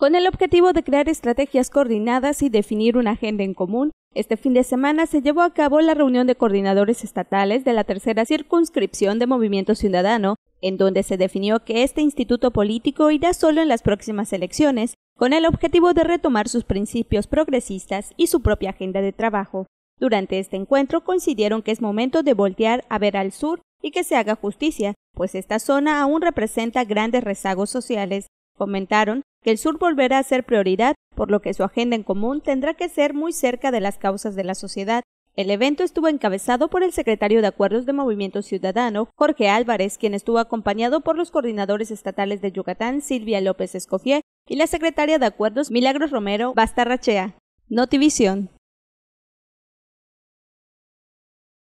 Con el objetivo de crear estrategias coordinadas y definir una agenda en común, este fin de semana se llevó a cabo la reunión de coordinadores estatales de la tercera circunscripción de Movimiento Ciudadano, en donde se definió que este instituto político irá solo en las próximas elecciones, con el objetivo de retomar sus principios progresistas y su propia agenda de trabajo. Durante este encuentro coincidieron que es momento de voltear a ver al sur y que se haga justicia, pues esta zona aún representa grandes rezagos sociales. Comentaron que el sur volverá a ser prioridad, por lo que su agenda en común tendrá que ser muy cerca de las causas de la sociedad. El evento estuvo encabezado por el secretario de Acuerdos de Movimiento Ciudadano, Jorge Álvarez, quien estuvo acompañado por los coordinadores estatales de Yucatán, Silvia López Escofié, y la secretaria de Acuerdos, Milagros Romero Bastarrachea. Notivisión.